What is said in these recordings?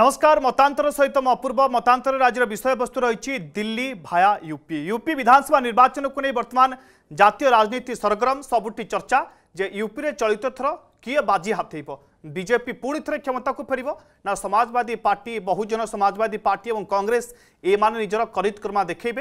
नमस्कार मतांतर सहित तो अपूर्व मतांतर राज्य विषय वस्तु रही दिल्ली भाया यूपी यूपी विधानसभा निर्वाचन को नहीं बर्तमान जितिय राजनीति सरगरम सबुटी चर्चा जे यूपी में चलित थर किए बाजी हाथ बीजेपी पुणि थे क्षमता को फेर ना समाजवादी पार्टी बहुजन समाजवादी पार्टी और कंग्रेस ये निजर करमा देखे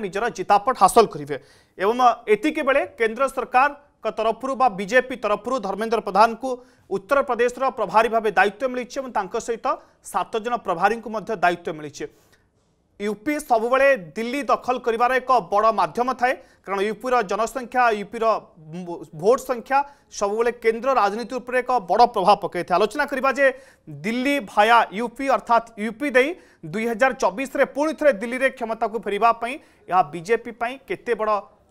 निजर जितापट हासल करेंगे एवं ये केन्द्र सरकार तरफ बीजेपी तरफ़ धर्मेन्द्र प्रधान को उत्तर प्रदेश प्रभारी भाव दायित्व मिली सहित सात प्रभारी दायित्व मिली यूपी सब दिल्ली दखल कर एक बड़ मध्यम थाए कारण यूपी जनसंख्या यूपी भोट संख्या सब केन्द्र राजनीति पर एक बड़ प्रभाव पकई आलोचना करवा दिल्ली भाया यूपी अर्थात यूपी दे दुई हजार चौबीस पुणि थे दिल्ली में क्षमता को फेरवाई यह बीजेपी केते बड़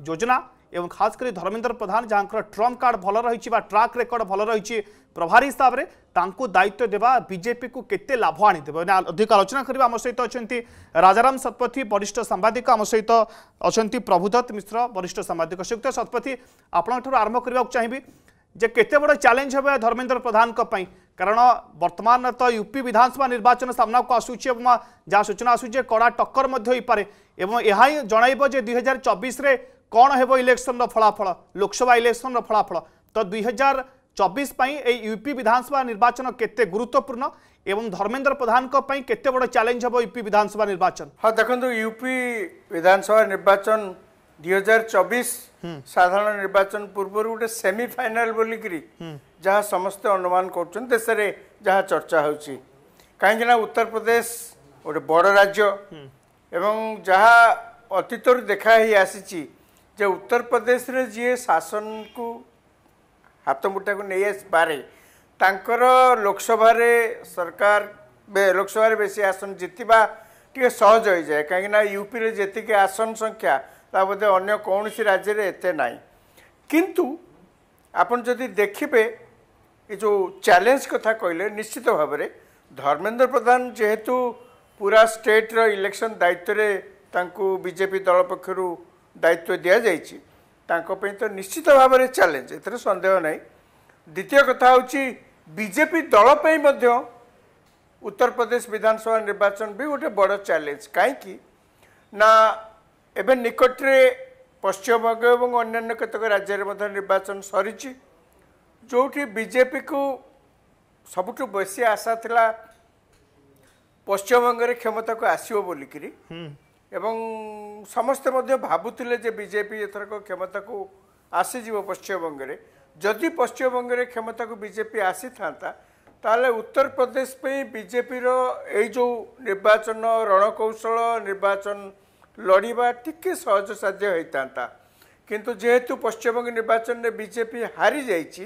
योजना এবং খাস করে ধর্মেন্দ্র প্রধান যাঁর ট্রম্প কার্ড ভাল রয়েছে বা ট্রাক রেকর্ড ভাল রয়েছে প্রভারী হিসাবে তাঁর দায়িত্ব দেওয়া বিজেপি কু কেতে লাভ আনিদেব অধিক আলোচনা করা আমার সহ অনেক রাজারাম শতপথী বরিষ্ঠ সাংবাদিক আমার সহ অনেক প্রভুদত্ত মিশ্র বরিষ্ঠ সাংবাদিক সুক্ত শতপথী আপনার আরম্ভ করা চাহিবি যে কেতে বড় চ্যালেঞ্জ হবে ধর্মেন্দ্র প্রধান কারণ বর্তমান তো ইউপি বিধানসভা নির্বাচন সামনাকু আসুচি এবং যা সূচনা আসুচি কড়া টক্কর হইপরে এবং এ জনাইব যে দুই হাজার চব্বিশে କ'ଣ ହେବ ଇଲେକ୍ସନର ଫଳାଫଳ ଲୋକସଭା ଇଲେକ୍ସନର ଫଳାଫଳ ତ ଦୁଇ ହଜାର ଚବିଶ ପାଇଁ ଏଇ ୟୁପି ବିଧାନସଭା ନିର୍ବାଚନ କେତେ ଗୁରୁତ୍ୱପୂର୍ଣ୍ଣ ଏବଂ ଧର୍ମେନ୍ଦ୍ର ପ୍ରଧାନଙ୍କ ପାଇଁ କେତେ ବଡ଼ ଚ୍ୟାଲେଞ୍ଜ ହେବ ୟୁପି ବିଧାନସଭା ନିର୍ବାଚନ ହଁ ଦେଖନ୍ତୁ ୟୁପି ବିଧାନସଭା ନିର୍ବାଚନ ଦୁଇ ହଜାର ଚବିଶ ସାଧାରଣ ନିର୍ବାଚନ ପୂର୍ବରୁ ଗୋଟେ ସେମିଫାଇନାଲ ବୋଲିକିରି ଯାହା ସମସ୍ତେ ଅନୁମାନ କରୁଛନ୍ତି ଦେଶରେ ଯାହା ଚର୍ଚ୍ଚା ହେଉଛି କାହିଁକିନା ଉତ୍ତରପ୍ରଦେଶ ଗୋଟେ ବଡ଼ ରାଜ୍ୟ ଏବଂ ଯାହା ଅତୀତରୁ ଦେଖା ହେଇ ଆସିଛି ଯେ ଉତ୍ତରପ୍ରଦେଶରେ ଯିଏ ଶାସନକୁ ହାତମୁଠାକୁ ନେଇ ଆସିପାରେ ତାଙ୍କର ଲୋକସଭାରେ ସରକାର ଲୋକସଭାରେ ବେଶୀ ଆସନ ଜିତିବା ଟିକେ ସହଜ ହୋଇଯାଏ କାହିଁକିନା ୟୁପିରେ ଯେତିକି ଆସନ ସଂଖ୍ୟା ତା ବୋଧେ ଅନ୍ୟ କୌଣସି ରାଜ୍ୟରେ ଏତେ ନାହିଁ କିନ୍ତୁ ଆପଣ ଯଦି ଦେଖିବେ ଏ ଯେଉଁ ଚ୍ୟାଲେଞ୍ଜ କଥା କହିଲେ ନିଶ୍ଚିତ ଭାବରେ ଧର୍ମେନ୍ଦ୍ର ପ୍ରଧାନ ଯେହେତୁ ପୁରା ଷ୍ଟେଟ୍ର ଇଲେକ୍ସନ୍ ଦାୟିତ୍ୱରେ ତାଙ୍କୁ ବିଜେପି ଦଳ ପକ୍ଷରୁ ଦାୟିତ୍ୱ ଦିଆଯାଇଛି ତାଙ୍କ ପାଇଁ ତ ନିଶ୍ଚିତ ଭାବରେ ଚ୍ୟାଲେଞ୍ଜ ଏଥିରେ ସନ୍ଦେହ ନାହିଁ ଦ୍ୱିତୀୟ କଥା ହେଉଛି ବିଜେପି ଦଳ ପାଇଁ ମଧ୍ୟ ଉତ୍ତରପ୍ରଦେଶ ବିଧାନସଭା ନିର୍ବାଚନ ବି ଗୋଟେ ବଡ଼ ଚ୍ୟାଲେଞ୍ଜ କାହିଁକି ନା ଏବେ ନିକଟରେ ପଶ୍ଚିମବଙ୍ଗ ଏବଂ ଅନ୍ୟାନ୍ୟ କେତେକ ରାଜ୍ୟରେ ମଧ୍ୟ ନିର୍ବାଚନ ସରିଛି ଯେଉଁଠି ବିଜେପିକୁ ସବୁଠୁ ବେଶୀ ଆଶା ଥିଲା ପଶ୍ଚିମବଙ୍ଗରେ କ୍ଷମତାକୁ ଆସିବ ବୋଲିକିରି ଏବଂ ସମସ୍ତେ ମଧ୍ୟ ଭାବୁଥିଲେ ଯେ ବିଜେପି ଏଥରକ କ୍ଷମତାକୁ ଆସିଯିବ ପଶ୍ଚିମବଙ୍ଗରେ ଯଦି ପଶ୍ଚିମବଙ୍ଗରେ କ୍ଷମତାକୁ ବିଜେପି ଆସିଥାନ୍ତା ତାହେଲେ ଉତ୍ତରପ୍ରଦେଶ ପାଇଁ ବିଜେପିର ଏଇ ଯେଉଁ ନିର୍ବାଚନ ରଣକୌଶଳ ନିର୍ବାଚନ ଲଢ଼ିବା ଟିକିଏ ସହଜ ସାଧ୍ୟ ହୋଇଥାନ୍ତା କିନ୍ତୁ ଯେହେତୁ ପଶ୍ଚିମବଙ୍ଗ ନିର୍ବାଚନରେ ବିଜେପି ହାରିଯାଇଛି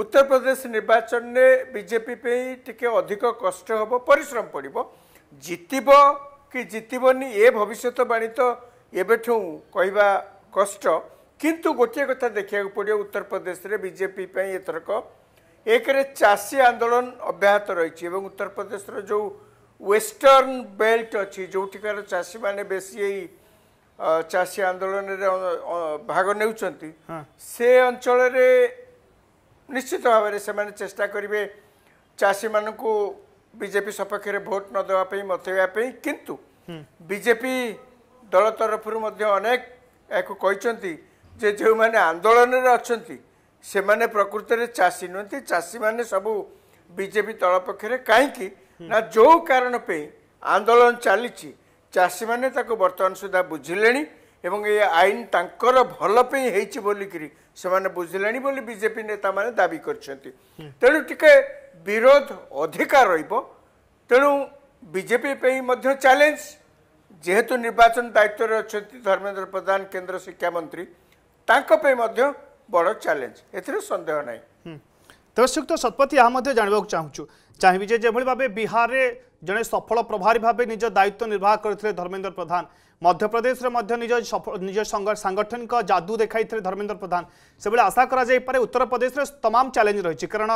ଉତ୍ତରପ୍ରଦେଶ ନିର୍ବାଚନରେ ବିଜେପି ପାଇଁ ଟିକିଏ ଅଧିକ କଷ୍ଟ ହେବ ପରିଶ୍ରମ ପଡ଼ିବ ଜିତିବ କି ଜିତିବନି ଏ ଭବିଷ୍ୟତବାଣୀ ତ ଏବେଠୁ କହିବା କଷ୍ଟ କିନ୍ତୁ ଗୋଟିଏ କଥା ଦେଖିବାକୁ ପଡ଼ିବ ଉତ୍ତରପ୍ରଦେଶରେ ବିଜେପି ପାଇଁ ଏଥରକ ଏକରେ ଚାଷୀ ଆନ୍ଦୋଳନ ଅବ୍ୟାହତ ରହିଛି ଏବଂ ଉତ୍ତରପ୍ରଦେଶର ଯେଉଁ ୱେଷ୍ଟର୍ଣ୍ଣ ବେଲ୍ଟ ଅଛି ଯେଉଁଠିକାର ଚାଷୀମାନେ ବେଶୀ ଏଇ ଚାଷୀ ଆନ୍ଦୋଳନରେ ଭାଗ ନେଉଛନ୍ତି ସେ ଅଞ୍ଚଳରେ ନିଶ୍ଚିତ ଭାବରେ ସେମାନେ ଚେଷ୍ଟା କରିବେ ଚାଷୀମାନଙ୍କୁ ବିଜେପି ସପକ୍ଷରେ ଭୋଟ ନ ଦେବା ପାଇଁ ମତେଇବା ପାଇଁ କିନ୍ତୁ ବିଜେପି ଦଳ ତରଫରୁ ମଧ୍ୟ ଅନେକ ଏହାକୁ କହିଛନ୍ତି ଯେ ଯେଉଁମାନେ ଆନ୍ଦୋଳନରେ ଅଛନ୍ତି ସେମାନେ ପ୍ରକୃତରେ ଚାଷୀ ନୁହନ୍ତି ଚାଷୀମାନେ ସବୁ ବିଜେପି ଦଳ ପକ୍ଷରେ କାହିଁକି ନା ଯେଉଁ କାରଣ ପାଇଁ ଆନ୍ଦୋଳନ ଚାଲିଛି ଚାଷୀମାନେ ତାକୁ ବର୍ତ୍ତମାନ ସୁଦ୍ଧା ବୁଝିଲେଣି ଏବଂ ଏ ଆଇନ ତାଙ୍କର ଭଲ ପାଇଁ ହେଇଛି ବୋଲିକିରି ସେମାନେ ବୁଝିଲେଣି ବୋଲି ବିଜେପି ନେତାମାନେ ଦାବି କରିଛନ୍ତି ତେଣୁ ଟିକେ ବିରୋଧ ଅଧିକା ରହିବ ତେଣୁ ବିଜେପି ପାଇଁ ମଧ୍ୟ ଚ୍ୟାଲେଞ୍ଜ ଯେହେତୁ ନିର୍ବାଚନ ଦାୟିତ୍ୱରେ ଅଛନ୍ତି ଧର୍ମେନ୍ଦ୍ର ପ୍ରଧାନ କେନ୍ଦ୍ର ଶିକ୍ଷାମନ୍ତ୍ରୀ ତାଙ୍କ ପାଇଁ ମଧ୍ୟ ବଡ଼ ଚ୍ୟାଲେଞ୍ଜ ଏଥିରେ ସନ୍ଦେହ ନାହିଁ ତେବେ ଶ୍ରୀଯୁକ୍ତ ଶତପଥୀ ଏହା ମଧ୍ୟ ଜାଣିବାକୁ ଚାହୁଁଛୁ ଚାହିଁବି ଯେ ଯେଭଳି ଭାବେ ବିହାରରେ ଜଣେ ସଫଳ ପ୍ରଭାରୀ ଭାବେ ନିଜ ଦାୟିତ୍ୱ ନିର୍ବାହ କରିଥିଲେ ଧର୍ମେନ୍ଦ୍ର ପ୍ରଧାନ মধ্যপ্রদেশে মধ্য নিজ নিজ সাংগঠনিক যাদু দেখাই ধর্মেন্দ্র প্রধান সেভাবে আশা করা যাইপরে উত্তরপ্রদেশের তমাম চ্যালেঞ্জ রয়েছে কারণ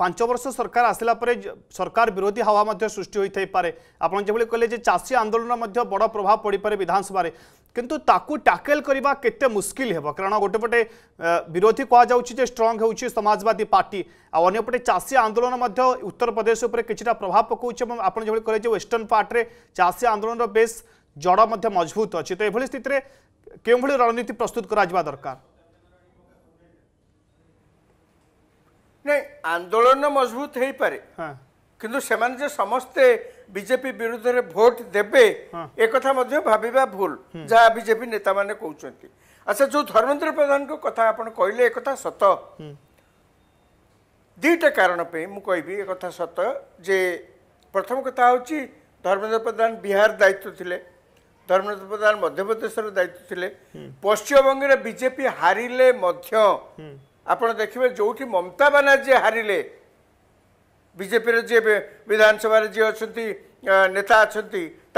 পাঁচ বর্ষ সরকার আসলা পরে সরকার বিরোধী হাওয়া সৃষ্টি হয়ে থাইপরে আপনার যেভাবে কলে যে চাষী আন্দোলন বড় প্রভাব পড়িপরে বিধানসভায় কিন্তু তাকে ট্যাকেল করা কেতে মুশকিল হব কারণ গোটে পটে বিরোধী কুযাচ্ছে যে স্ট্রং হচ্ছে সমাজবাদী পার্টি আপটে চাষী আন্দোলন উত্তরপ্রদেশ উপরে কিছুটা প্রভাব পকাউছে এবং আপনার যেভাবে কলে যে ওয়েস্টর্ন পার্টে চাষী আন্দোলনর বেশ জড় মজবুত অছি তো এভাবে স্থিতিরে কেউভাবে রণনীতি প্রস্তুত করা দরকার ନାଇଁ ଆନ୍ଦୋଳନ ମଜବୁତ ହେଇପାରେ କିନ୍ତୁ ସେମାନେ ଯେ ସମସ୍ତେ ବିଜେପି ବିରୁଦ୍ଧରେ ଭୋଟ ଦେବେ ଏକଥା ମଧ୍ୟ ଭାବିବା ଭୁଲ ଯାହା ବିଜେପି ନେତାମାନେ କହୁଛନ୍ତି ଆଚ୍ଛା ଯୋଉ ଧର୍ମେନ୍ଦ୍ର ପ୍ରଧାନଙ୍କ କଥା ଆପଣ କହିଲେ ଏକଥା ସତ ଦୁଇଟା କାରଣ ପାଇଁ ମୁଁ କହିବି ଏକଥା ସତ ଯେ ପ୍ରଥମ କଥା ହେଉଛି ଧର୍ମେନ୍ଦ୍ର ପ୍ରଧାନ ବିହାର ଦାୟିତ୍ୱ ଥିଲେ ধর্মেন্দ্র প্রধান মধ্যপ্রদেশের দায়িত্ব লে পশ্চিমবঙ্গের বিজেপি হারিলে মধ্য আপনার দেখবে যেটি মমতা বানার্জী হারিলে বিজেপির যে বিধানসভার যে অনেক নেতা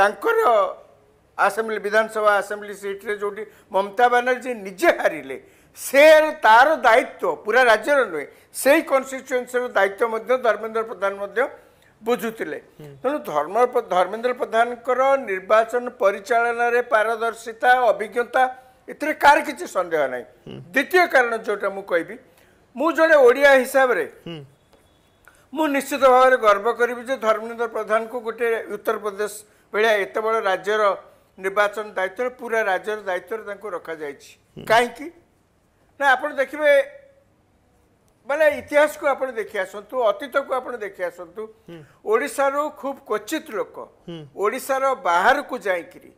অনেকর আসেম্বলি বিধানসভা আসেম্বলি সিট্রে যেটি মমতা বানার্জী নিজে হারিলে সে তার দায়িত্ব পুরা রাজ্যের নুহে সেই কনস্টিটুয়েন্সির দায়িত্ব ধর্মেন্দ্র প্রধান ବୁଝୁଥିଲେ ତେଣୁ ଧର୍ମ ଧର୍ମେନ୍ଦ୍ର ପ୍ରଧାନଙ୍କର ନିର୍ବାଚନ ପରିଚାଳନାରେ ପାରଦର୍ଶିତା ଅଭିଜ୍ଞତା ଏଥିରେ କାହାର କିଛି ସନ୍ଦେହ ନାହିଁ ଦ୍ୱିତୀୟ କାରଣ ଯେଉଁଟା ମୁଁ କହିବି ମୁଁ ଜଣେ ଓଡ଼ିଆ ହିସାବରେ ମୁଁ ନିଶ୍ଚିତ ଭାବରେ ଗର୍ବ କରିବି ଯେ ଧର୍ମେନ୍ଦ୍ର ପ୍ରଧାନଙ୍କୁ ଗୋଟିଏ ଉତ୍ତରପ୍ରଦେଶ ଭଳିଆ ଏତେ ବଡ଼ ରାଜ୍ୟର ନିର୍ବାଚନ ଦାୟିତ୍ୱରେ ପୁରା ରାଜ୍ୟର ଦାୟିତ୍ୱରେ ତାଙ୍କୁ ରଖାଯାଇଛି କାହିଁକି ନା ଆପଣ ଦେଖିବେ ମାନେ ଇତିହାସକୁ ଆପଣ ଦେଖି ଆସନ୍ତୁ ଅତୀତକୁ ଆପଣ ଦେଖି ଆସନ୍ତୁ ଓଡ଼ିଶାରୁ ଖୁବ୍ କ୍ୱଚିତ ଲୋକ ଓଡ଼ିଶାର ବାହାରକୁ ଯାଇକିରି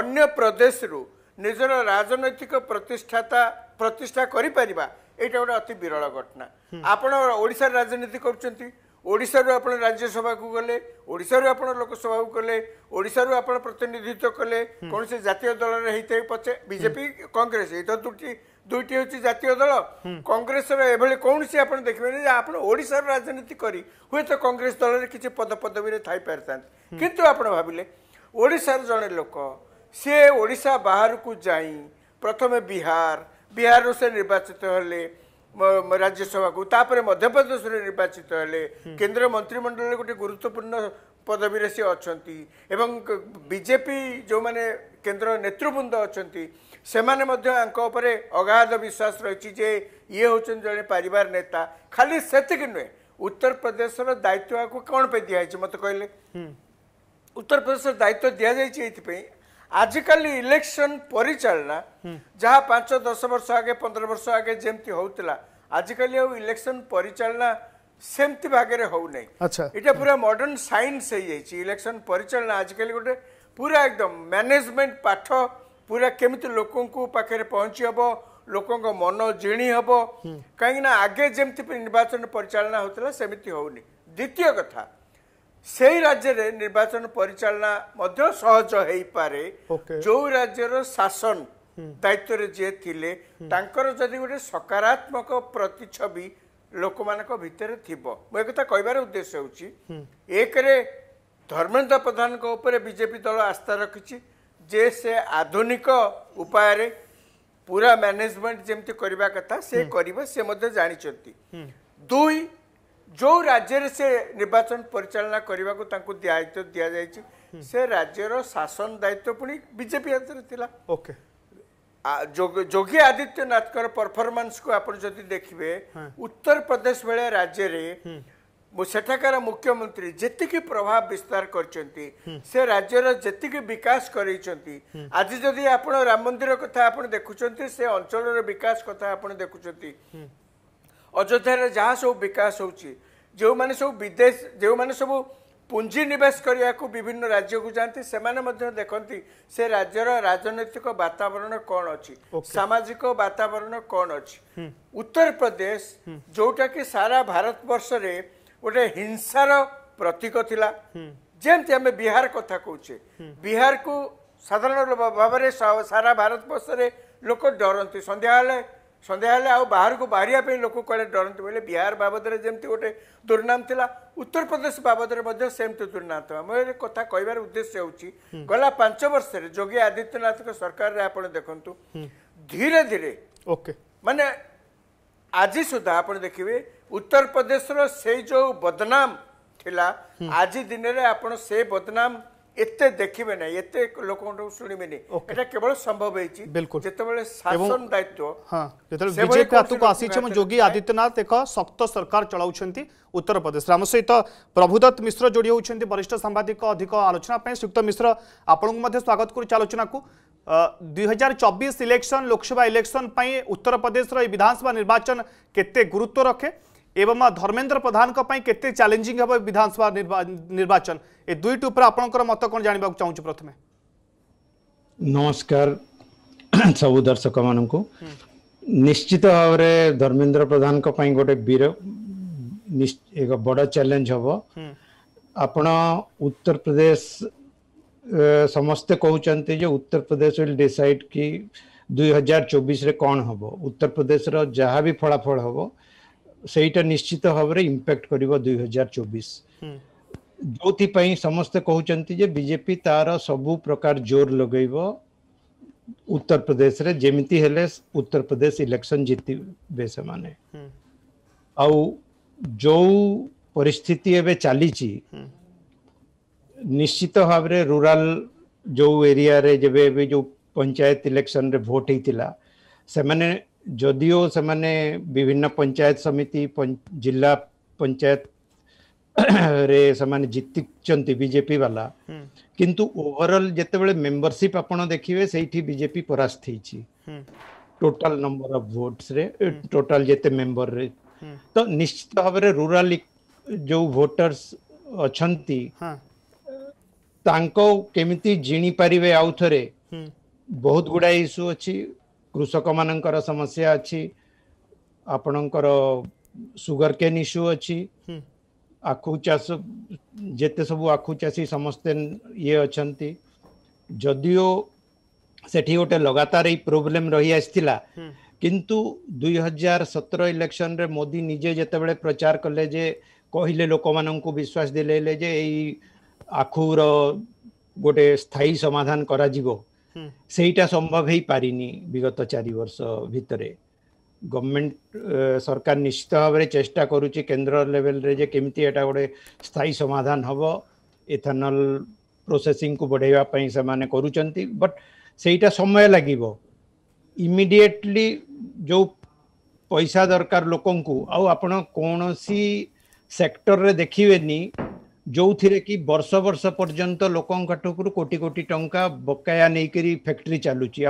ଅନ୍ୟ ପ୍ରଦେଶରୁ ନିଜର ରାଜନୈତିକ ପ୍ରତିଷ୍ଠାତା ପ୍ରତିଷ୍ଠା କରିପାରିବା ଏଇଟା ଗୋଟେ ଅତି ବିରଳ ଘଟଣା ଆପଣ ଓଡ଼ିଶାର ରାଜନୀତି କରୁଛନ୍ତି ଓଡ଼ିଶାରୁ ଆପଣ ରାଜ୍ୟସଭାକୁ ଗଲେ ଓଡ଼ିଶାରୁ ଆପଣ ଲୋକସଭାକୁ ଗଲେ ଓଡ଼ିଶାରୁ ଆପଣ ପ୍ରତିନିଧିତ୍ୱ କଲେ କୌଣସି ଜାତୀୟ ଦଳରେ ହେଇଥାଏ ପଛେ ବିଜେପି କଂଗ୍ରେସ ଏଇ ତ ଦୁଇଟି ଦୁଇଟି ହେଉଛି ଜାତୀୟ ଦଳ କଂଗ୍ରେସର ଏଭଳି କୌଣସି ଆପଣ ଦେଖିବେନି ଯେ ଆପଣ ଓଡ଼ିଶାର ରାଜନୀତି କରି ହୁଏତ କଂଗ୍ରେସ ଦଳରେ କିଛି ପଦ ପଦବୀରେ ଥାଇପାରିଥାନ୍ତି କିନ୍ତୁ ଆପଣ ଭାବିଲେ ଓଡ଼ିଶାର ଜଣେ ଲୋକ ସିଏ ଓଡ଼ିଶା ବାହାରକୁ ଯାଇ ପ୍ରଥମେ ବିହାର ବିହାରରୁ ସେ ନିର୍ବାଚିତ ହେଲେ ରାଜ୍ୟସଭାକୁ ତାପରେ ମଧ୍ୟପ୍ରଦେଶରେ ନିର୍ବାଚିତ ହେଲେ କେନ୍ଦ୍ର ମନ୍ତ୍ରିମଣ୍ଡଳରେ ଗୋଟିଏ ଗୁରୁତ୍ୱପୂର୍ଣ୍ଣ ପଦବୀରେ ସିଏ ଅଛନ୍ତି ଏବଂ ବିଜେପି ଯେଉଁମାନେ କେନ୍ଦ୍ର ନେତୃବୃନ୍ଦ ଅଛନ୍ତି ସେମାନେ ମଧ୍ୟ ୟାଙ୍କ ଉପରେ ଅଗାଧ ବିଶ୍ୱାସ ରହିଛି ଯେ ଇଏ ହେଉଛନ୍ତି ଜଣେ ପାରିବାର ନେତା ଖାଲି ସେତିକି ନୁହେଁ ଉତ୍ତରପ୍ରଦେଶର ଦାୟିତ୍ୱ ଆକୁ କ'ଣ ପାଇଁ ଦିଆଯାଇଛି ମୋତେ କହିଲେ ଉତ୍ତରପ୍ରଦେଶର ଦାୟିତ୍ୱ ଦିଆଯାଇଛି ଏଇଥିପାଇଁ ଆଜିକାଲି ଇଲେକ୍ସନ୍ ପରିଚାଳନା ଯାହା ପାଞ୍ଚ ଦଶ ବର୍ଷ ଆଗେ ପନ୍ଦର ବର୍ଷ ଆଗେ ଯେମିତି ହେଉଥିଲା ଆଜିକାଲି ଆଉ ଇଲେକ୍ସନ୍ ପରିଚାଳନା ସେମିତି ଭାଗରେ ହେଉନାହିଁ ଆଚ୍ଛା ଏଇଟା ପୁରା ମଡର୍ଣ୍ଣ ସାଇନ୍ସ ହେଇଯାଇଛି ଇଲେକ୍ସନ୍ ପରିଚାଳନା ଆଜିକାଲି ଗୋଟେ ପୁରା ଏକଦମ ମ୍ୟାନେଜମେଣ୍ଟ ପାଠ ପୁରା କେମିତି ଲୋକଙ୍କୁ ପାଖରେ ପହଞ୍ଚି ହେବ ଲୋକଙ୍କ ମନ ଜିଣି ହେବ କାହିଁକିନା ଆଗେ ଯେମିତି ନିର୍ବାଚନ ପରିଚାଳନା ହେଉଥିଲା ସେମିତି ହେଉନି ଦ୍ୱିତୀୟ କଥା ସେହି ରାଜ୍ୟରେ ନିର୍ବାଚନ ପରିଚାଳନା ମଧ୍ୟ ସହଜ ହେଇପାରେ ଯେଉଁ ରାଜ୍ୟର ଶାସନ ଦାୟିତ୍ୱରେ ଯିଏ ଥିଲେ ତାଙ୍କର ଯଦି ଗୋଟେ ସକାରାତ୍ମକ ପ୍ରତିଛବି ଲୋକମାନଙ୍କ ଭିତରେ ଥିବ ମୁଁ ଏକଥା କହିବାର ଉଦ୍ଦେଶ୍ୟ ହେଉଛି ଏକରେ ଧର୍ମେନ୍ଦ୍ର ପ୍ରଧାନଙ୍କ ଉପରେ ବିଜେପି ଦଳ ଆସ୍ଥା ରଖିଛି ଯେ ସେ ଆଧୁନିକ ଉପାୟରେ ପୁରା ମ୍ୟାନେଜମେଣ୍ଟ ଯେମିତି କରିବା କଥା ସେ କରିବେ ସେ ମଧ୍ୟ ଜାଣିଛନ୍ତି ଦୁଇ ଯେଉଁ ରାଜ୍ୟରେ ସେ ନିର୍ବାଚନ ପରିଚାଳନା କରିବାକୁ ତାଙ୍କୁ ଦାୟିତ୍ୱ ଦିଆଯାଇଛି ସେ ରାଜ୍ୟର ଶାସନ ଦାୟିତ୍ୱ ପୁଣି ବିଜେପି ହାତରେ ଥିଲା ଓକେ ଯୋଗୀ ଆଦିତ୍ୟନାଥଙ୍କର ପରଫର୍ମାନ୍ସକୁ ଆପଣ ଯଦି ଦେଖିବେ ଉତ୍ତରପ୍ରଦେଶ ଭଳିଆ ରାଜ୍ୟରେ ସେଠାକାର ମୁଖ୍ୟମନ୍ତ୍ରୀ ଯେତିକି ପ୍ରଭାବ ବିସ୍ତାର କରିଛନ୍ତି ସେ ରାଜ୍ୟର ଯେତିକି ବିକାଶ କରାଇଛନ୍ତି ଆଜି ଯଦି ଆପଣ ରାମ ମନ୍ଦିର କଥା ଆପଣ ଦେଖୁଛନ୍ତି ସେ ଅଞ୍ଚଳର ବିକାଶ କଥା ଆପଣ ଦେଖୁଛନ୍ତି ଅଯୋଧ୍ୟାରେ ଯାହା ସବୁ ବିକାଶ ହେଉଛି ଯେଉଁମାନେ ସବୁ ବିଦେଶ ଯେଉଁମାନେ ସବୁ ପୁଞ୍ଜିନିବେଶ କରିବାକୁ ବିଭିନ୍ନ ରାଜ୍ୟକୁ ଯାଆନ୍ତି ସେମାନେ ମଧ୍ୟ ଦେଖନ୍ତି ସେ ରାଜ୍ୟର ରାଜନୈତିକ ବାତାବରଣ କ'ଣ ଅଛି ସାମାଜିକ ବାତାବରଣ କ'ଣ ଅଛି ଉତ୍ତରପ୍ରଦେଶ ଯେଉଁଟାକି ସାରା ଭାରତ ବର୍ଷରେ ଗୋଟେ ହିଂସାର ପ୍ରତୀକ ଥିଲା ଯେମିତି ଆମେ ବିହାର କଥା କହୁଛେ ବିହାରକୁ ସାଧାରଣ ଭାବରେ ସାରା ଭାରତବର୍ଷରେ ଲୋକ ଡରନ୍ତି ସନ୍ଧ୍ୟାବେଳେ ସନ୍ଧ୍ୟାବେଳେ ଆଉ ବାହାରକୁ ବାହାରିବା ପାଇଁ ଲୋକ କୁଆଡ଼େ ଡରନ୍ତି ବୋଇଲେ ବିହାର ବାବଦରେ ଯେମିତି ଗୋଟେ ଦୁର୍ନାମ ଥିଲା ଉତ୍ତରପ୍ରଦେଶ ବାବଦରେ ମଧ୍ୟ ସେମିତି ଦୁର୍ନାମ ଥିଲା ମୋର କଥା କହିବାର ଉଦ୍ଦେଶ୍ୟ ହେଉଛି ଗଲା ପାଞ୍ଚ ବର୍ଷରେ ଯୋଗୀ ଆଦିତ୍ୟନାଥଙ୍କ ସରକାରରେ ଆପଣ ଦେଖନ୍ତୁ ଧୀରେ ଧୀରେ ଓକେ ମାନେ ଆଜି ସୁଦ୍ଧା ଆପଣ ଦେଖିବେ ଉତ୍ତରପ୍ରଦେଶର ସେଇ ଯେଉଁ ବଦନାମ ଥିଲା ଆଜି ଦିନରେ ଆପଣ ସେ ବଦନାମ ଏତେ ଦେଖିବେ ନାହିଁ ଏତେ ଲୋକଙ୍କଠୁ ଶୁଣିବେନି ଏଇଟା କେବଳ ସମ୍ଭବ ହେଇଛି ଯେତେବେଳେ ଶାସନ ଦାୟିତ୍ୱ ବିଜେପି ହାତକୁ ଆସିଛି ଏବଂ ଯୋଗୀ ଆଦିତ୍ୟନାଥ ଏକ ଶକ୍ତ ସରକାର ଚଳାଉଛନ୍ତି ଉତ୍ତରପ୍ରଦେଶରେ ଆମ ସହିତ ପ୍ରଭୁଦତ୍ତ ମିଶ୍ର ଯୋଡ଼ି ହେଉଛନ୍ତି ବରିଷ୍ଠ ସାମ୍ବାଦିକ ଅଧିକ ଆଲୋଚନା ପାଇଁ ଶ୍ରୀଯୁକ୍ତ ମିଶ୍ର ଆପଣଙ୍କୁ ମଧ୍ୟ ସ୍ୱାଗତ କରୁଛି ଆଲୋଚନାକୁ दुई हजार चबिश इलेक्शन लोकसभा इलेक्शन उत्तर प्रदेश विधानसभा निर्वाचन केते गुरुत्व रखे एवं धर्मेन्द्र प्रधान के चैलेंजिंग हम विधानसभा निर्वाचन ए दुईट उपर मत कौन जानवा चाहिए प्रथम नमस्कार सब दर्शक मान निश्चित भाव में धर्मेन्द्र प्रधान गोटे बड़ चैलेंज हम हम्म। आप उत्तर प्रदेश समस्ते कहते जो उत्तर प्रदेश विल डिसाइड कि दुई हजार चौबीस कौन हम उत्तर प्रदेश जहाँ भी फलाफल हम सही निश्चित भाव इंपैक्ट कर दुई हजार चौबीस हम्म। जो समस्ते कहते जे बीजेपी तार सब प्रकार जोर लगे उत्तर प्रदेश रे जमी उत्तर प्रदेश इलेक्शन जितने से मैंने जो परिस्थिति एवं चली निश्चित भाव रूराल जो एरिया रे जब जो पंचायत इलेक्शन रे भोट होता से जदिओ से विभिन्न पंचायत समिति जिला पंचायत रे से जीति बीजेपी वाला हम्म। किंतु ओवरऑल जितेबाला मेम्बरसीप आप देखिए सही बीजेपी परास्त हो टोटल नंबर ऑफ वोट्स रे टोटल जिते मेंबर रे हम्म। तो निश्चित भाव रूराल जो भोटर्स अच्छा ତାଙ୍କ କେମିତି ଜିଣି ପାରିବେ ଆଉ ଥରେ ବହୁତ ଗୁଡ଼ାଏ ଇସ୍ୟୁ ଅଛି କୃଷକମାନଙ୍କର ସମସ୍ୟା ଅଛି ଆପଣଙ୍କର ସୁଗର କେନ୍ ଇସ୍ୟୁ ଅଛି ଆଖୁ ଚାଷ ଯେତେ ସବୁ ଆଖୁ ଚାଷୀ ସମସ୍ତେ ଇଏ ଅଛନ୍ତି ଯଦିଓ ସେଠି ଗୋଟେ ଲଗାତାର ଏଇ ପ୍ରୋବ୍ଲେମ୍ ରହି ଆସିଥିଲା କିନ୍ତୁ ଦୁଇ ହଜାର ସତର ଇଲେକ୍ସନରେ ମୋଦି ନିଜେ ଯେତେବେଳେ ପ୍ରଚାର କଲେ ଯେ କହିଲେ ଲୋକମାନଙ୍କୁ ବିଶ୍ୱାସ ଦେଲେଇଲେ ଯେ ଏଇ ଆଖୁର ଗୋଟେ ସ୍ଥାୟୀ ସମାଧାନ କରାଯିବ ସେଇଟା ସମ୍ଭବ ହେଇପାରିନି ବିଗତ ଚାରି ବର୍ଷ ଭିତରେ ଗଭର୍ଣ୍ଣମେଣ୍ଟ ସରକାର ନିଶ୍ଚିତ ଭାବରେ ଚେଷ୍ଟା କରୁଛି କେନ୍ଦ୍ର ଲେଭେଲରେ ଯେ କେମିତି ଏଇଟା ଗୋଟେ ସ୍ଥାୟୀ ସମାଧାନ ହେବ ଇଥାନଲ ପ୍ରୋସେସିଂକୁ ବଢ଼େଇବା ପାଇଁ ସେମାନେ କରୁଛନ୍ତି ବଟ୍ ସେଇଟା ସମୟ ଲାଗିବ ଇମିଡ଼ିଏଟଲି ଯେଉଁ ପଇସା ଦରକାର ଲୋକଙ୍କୁ ଆଉ ଆପଣ କୌଣସି ସେକ୍ଟରରେ ଦେଖିବେନି जो थे कि बर्ष बर्ष पर्यंत लोकों कोटी कोटी कोटि टाँचा बकाया नहीं कर फैक्ट्री चलुच्च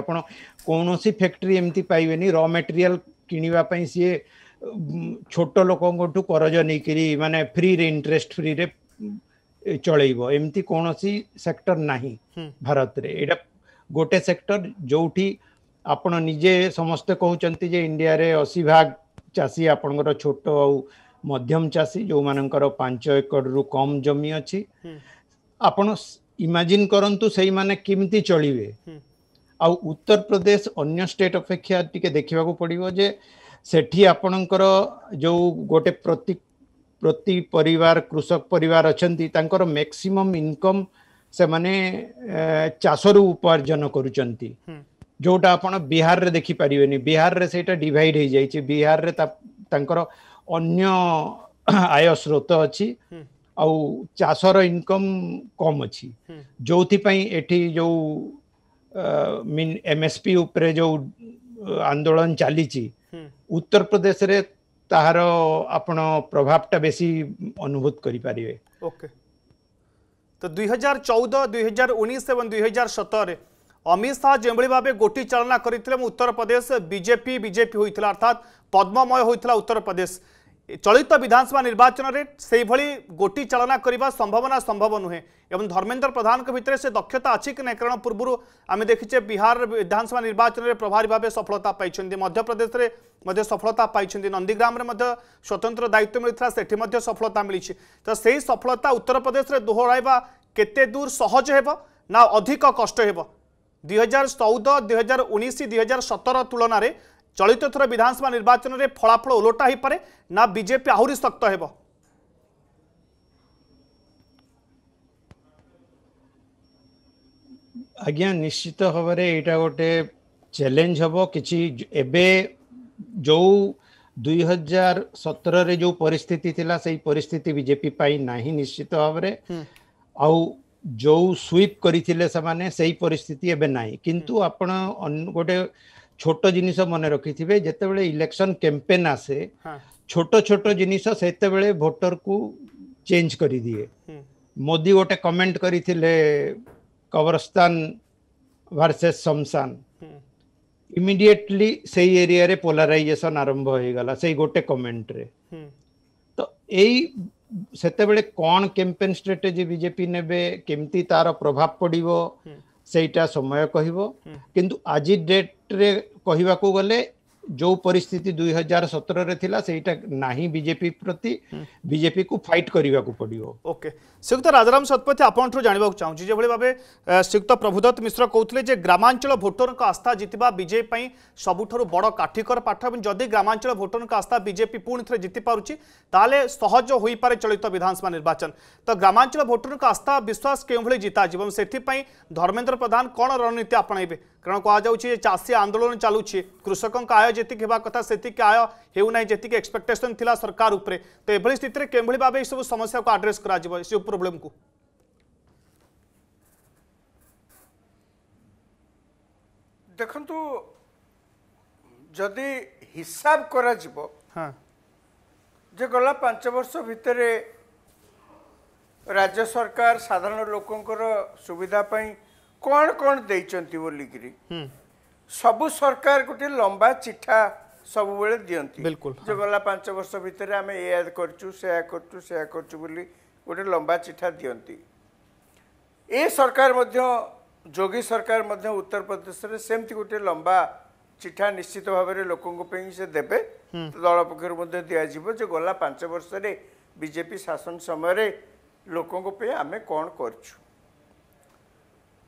कौन सी फैक्ट्री एमती पाइबे र मेटेरियाल किणवापी सीए छोट लोकों ठू करज नहीं मानने फ्री रे इंटरेस्ट फ्री रे चल एमती कौन सी सेक्टर ना भारत में यहाँ गोटे सेक्टर जो आप निजे समस्ते कहते इंडिया अशी भाग चाषी आपण छोट आ ମଧ୍ୟମ ଚାଷୀ ଯେଉଁମାନଙ୍କର ପାଞ୍ଚ ଏକରରୁ କମ୍ ଜମି ଅଛି ଆପଣ ଇମାଜିନ୍ କରନ୍ତୁ ସେଇମାନେ କେମିତି ଚଳିବେ ଆଉ ଉତ୍ତରପ୍ରଦେଶ ଅନ୍ୟ ଷ୍ଟେଟ୍ ଅପେକ୍ଷା ଟିକେ ଦେଖିବାକୁ ପଡ଼ିବ ଯେ ସେଠି ଆପଣଙ୍କର ଯେଉଁ ଗୋଟେ ପ୍ରତି ପ୍ରତି ପରିବାର କୃଷକ ପରିବାର ଅଛନ୍ତି ତାଙ୍କର ମ୍ୟାକ୍ସିମମ୍ ଇନକମ୍ ସେମାନେ ଚାଷରୁ ଉପାର୍ଜନ କରୁଛନ୍ତି ଯେଉଁଟା ଆପଣ ବିହାରରେ ଦେଖିପାରିବେନି ବିହାରରେ ସେଇଟା ଡିଭାଇଡ୍ ହେଇଯାଇଛି ବିହାରରେ ତାଙ୍କର ଅନ୍ୟ ଆୟ ସ୍ରୋତ ଅଛି ଆଉ ଚାଷର ଇନକମ୍ କମ୍ ଅଛି ଯେଉଁଥିପାଇଁ ଏଠି ଯେଉଁ ମିନ୍ ଏମ୍ଏସ୍ପି ଉପରେ ଯେଉଁ ଆନ୍ଦୋଳନ ଚାଲିଛି ଉତ୍ତରପ୍ରଦେଶରେ ତାହାର ଆପଣ ପ୍ରଭାବଟା ବେଶୀ ଅନୁଭୂତ କରିପାରିବେ ଓକେ ତ ଦୁଇହଜାର ଚଉଦ ଦୁଇହଜାର ଉଣେଇଶ ଏବଂ ଦୁଇହଜାର ସତରରେ ଅମିତ ଶାହା ଯେଉଁଭଳି ଭାବେ ଗୋଟି ଚାଳନା କରିଥିଲେ ଉତ୍ତରପ୍ରଦେଶ ବିଜେପି ବିଜେପି ହୋଇଥିଲା ଅର୍ଥାତ୍ ପଦ୍ମମୟ ହୋଇଥିଲା ଉତ୍ତରପ୍ରଦେଶ চলিত বিধানসভা নির্বাচনের সেইভাবে গোটি চালনা করা সম্ভাবনা সম্ভব নুহে এবং ধর্মেন্দ্র প্রধান ভিতরে সে দক্ষতা আছে কি না কারণ পূর্ব আমি দেখিছে বিহার বিধানসভা নির্বাচনের প্রভারী ভাবে সফলতা পাইছেন মধ্যপ্রদেশে মধ্যে সফলতা পাইছেন নন্দীগ্রামে মধ্যে স্বতন্ত্র দায়িত্ব মিলিলা সেটি মধ্যে সফলতা মিলিছে তো সেই সফলতা উত্তরপ্রদেশে দোহরাইবা কেতে দূর সহজ হব না অধিক কষ্ট হব দুই হাজার চৌদ দুই হাজার উনিশ দুই হাজার সতের তুলনায় চলিত থর বিধানসভা নির্বাচনের ফলাফল ওলটা হয়ে না বিজেপি আহরি শক্ত হব আজ্ঞা নিশ্চিত ভাবে এইটা গোটে চ্যালেঞ্জ হব কিছু এবে যে দুই হাজার সতেরের যে পরিস্থিতি লা সেই পরিস্থিতি বিজেপি পাই না নিশ্চিত ভাবে আউ যে সুইপ করে সেই পরিস্থিতি এবে নাই কিন্তু আপনার গোটে छोट जिन मन रखी थे जिते इलेक्शन कैंपेन आसे छोट छोट जिन भोटर को चेंज कर दिए हम्म। मोदी गोटे कमेंट करबरस्तान भरसेस शमशान इमिडिएटली से एरिया रे आरंभ हो गला से गोटे कमेंट रे हम्म। तो यही से कौन कैंपेन स्ट्राटेजी बीजेपी ने केमती तार प्रभाव पड़ो हम्म। ସେଇଟା ସମୟ କହିବ କିନ୍ତୁ ଆଜି ଡେଟ୍ରେ କହିବାକୁ ଗଲେ जो परिस्थिति दुई हजार सतर नहीं बीजेपी प्रति बीजेपी को फाइट करने को पड़ो ओके श्रीयुक्त राजाराम शतपथी आप जानवाक चाहूँगी जो भाव श्रीयुक्त प्रभुदत्त मिश्र कहते हैं ग्रामांचल भोटर आस्था जितना बीजेपी सबुठ बड़ काठिकर पाठ जदि ग्रामांचल भोटर आस्था बीजेपी पुणि थे जीति पार्टी सहज हो पाए चलित विधानसभा निर्वाचन तो ग्रामांचल भोटर आस्था विश्वास के जिताजी से धर्मेन्द्र प्रधान कौन रणनीति अपने କାରଣ କୁହାଯାଉଛି ଯେ ଚାଷୀ ଆନ୍ଦୋଳନ ଚାଲୁଛି କୃଷକଙ୍କ ଆୟ ଯେତିକି ହେବା କଥା ସେତିକି ଆୟ ହେଉନାହିଁ ଯେତିକି ଏକ୍ସପେକ୍ଟେସନ୍ ଥିଲା ସରକାର ଉପରେ ତ ଏଭଳି ସ୍ଥିତିରେ କେଭଳି ଭାବେ ଏସବୁ ସମସ୍ୟାକୁ ଆଡ୍ରେସ୍ କରାଯିବ ଏସବୁ ପ୍ରୋବ୍ଲେମ୍କୁ ଦେଖନ୍ତୁ ଯଦି ହିସାବ କରାଯିବ ଯେ ଗଲା ପାଞ୍ଚ ବର୍ଷ ଭିତରେ ରାଜ୍ୟ ସରକାର ସାଧାରଣ ଲୋକଙ୍କର ସୁବିଧା ପାଇଁ କ'ଣ କ'ଣ ଦେଇଛନ୍ତି ବୋଲିକିରି ସବୁ ସରକାର ଗୋଟେ ଲମ୍ବା ଚିଠା ସବୁବେଳେ ଦିଅନ୍ତି ବିଲକୁଲ ଯେ ଗଲା ପାଞ୍ଚ ବର୍ଷ ଭିତରେ ଆମେ ଏୟା କରିଛୁ ସେୟା କରୁଛୁ ସେୟା କରୁଛୁ ବୋଲି ଗୋଟେ ଲମ୍ବା ଚିଠା ଦିଅନ୍ତି ଏ ସରକାର ମଧ୍ୟ ଯୋଗୀ ସରକାର ମଧ୍ୟ ଉତ୍ତରପ୍ରଦେଶରେ ସେମିତି ଗୋଟେ ଲମ୍ବା ଚିଠା ନିଶ୍ଚିତ ଭାବରେ ଲୋକଙ୍କ ପାଇଁ ସେ ଦେବେ ଦଳ ପକ୍ଷରୁ ମଧ୍ୟ ଦିଆଯିବ ଯେ ଗଲା ପାଞ୍ଚ ବର୍ଷରେ ବିଜେପି ଶାସନ ସମୟରେ ଲୋକଙ୍କ ପାଇଁ ଆମେ କ'ଣ କରିଛୁ